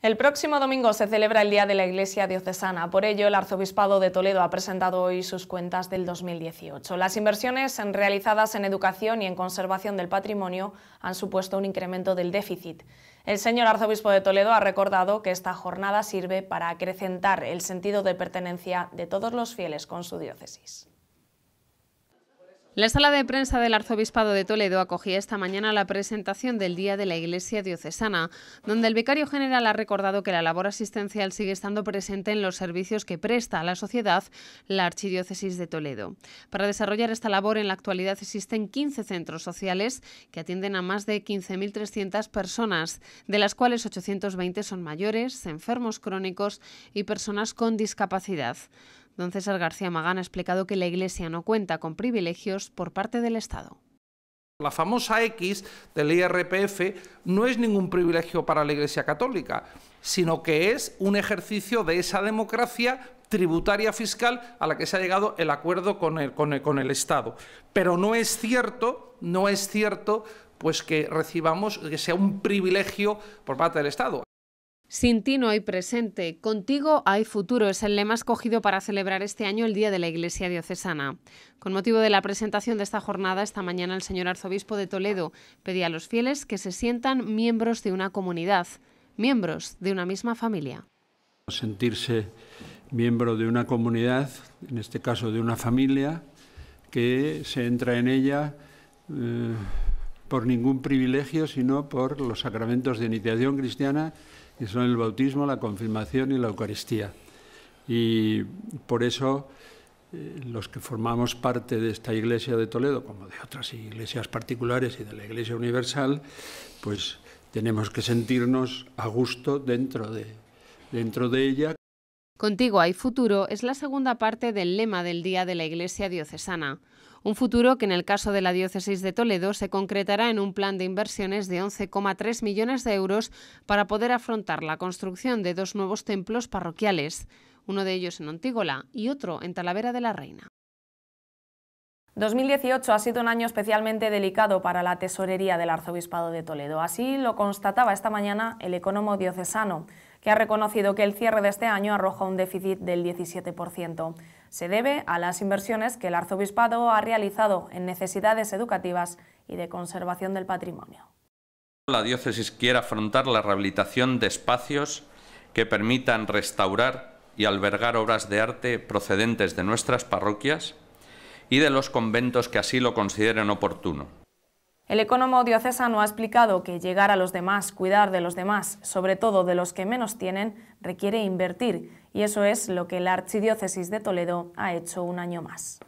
El próximo domingo se celebra el Día de la Iglesia Diocesana, por ello el Arzobispado de Toledo ha presentado hoy sus cuentas del 2018. Las inversiones realizadas en educación y en conservación del patrimonio han supuesto un incremento del déficit. El señor Arzobispo de Toledo ha recordado que esta jornada sirve para acrecentar el sentido de pertenencia de todos los fieles con su diócesis. La sala de prensa del Arzobispado de Toledo acogía esta mañana la presentación del Día de la Iglesia Diocesana, donde el vicario general ha recordado que la labor asistencial sigue estando presente en los servicios que presta a la sociedad la Archidiócesis de Toledo. Para desarrollar esta labor, en la actualidad existen 15 centros sociales que atienden a más de 15.300 personas, de las cuales 820 son mayores, enfermos crónicos y personas con discapacidad. Don César García Magán ha explicado que la Iglesia no cuenta con privilegios por parte del Estado. La famosa X del IRPF no es ningún privilegio para la Iglesia Católica, sino que es un ejercicio de esa democracia tributaria fiscal a la que se ha llegado el acuerdo con el, con el Estado. Pero no es cierto, no es cierto pues que recibamos que sea un privilegio por parte del Estado. Sin ti no hay presente, contigo hay futuro es el lema escogido para celebrar este año el Día de la Iglesia Diocesana. Con motivo de la presentación de esta jornada, esta mañana el señor arzobispo de Toledo pedía a los fieles que se sientan miembros de una comunidad, miembros de una misma familia. Sentirse miembro de una comunidad, en este caso de una familia, que se entra en ella. Eh, por ningún privilegio, sino por los sacramentos de iniciación cristiana, que son el bautismo, la confirmación y la Eucaristía. Y por eso eh, los que formamos parte de esta Iglesia de Toledo, como de otras iglesias particulares y de la Iglesia Universal, pues tenemos que sentirnos a gusto dentro de, dentro de ella. Contigo hay futuro es la segunda parte del lema del Día de la Iglesia Diocesana. Un futuro que en el caso de la diócesis de Toledo se concretará en un plan de inversiones de 11,3 millones de euros para poder afrontar la construcción de dos nuevos templos parroquiales, uno de ellos en Antígola y otro en Talavera de la Reina. 2018 ha sido un año especialmente delicado para la tesorería del Arzobispado de Toledo. Así lo constataba esta mañana el economo diocesano, que ha reconocido que el cierre de este año arroja un déficit del 17%. Se debe a las inversiones que el Arzobispado ha realizado en necesidades educativas y de conservación del patrimonio. La diócesis quiere afrontar la rehabilitación de espacios que permitan restaurar y albergar obras de arte procedentes de nuestras parroquias y de los conventos que así lo consideren oportuno. El economo diocesano ha explicado que llegar a los demás, cuidar de los demás, sobre todo de los que menos tienen, requiere invertir, y eso es lo que la Archidiócesis de Toledo ha hecho un año más.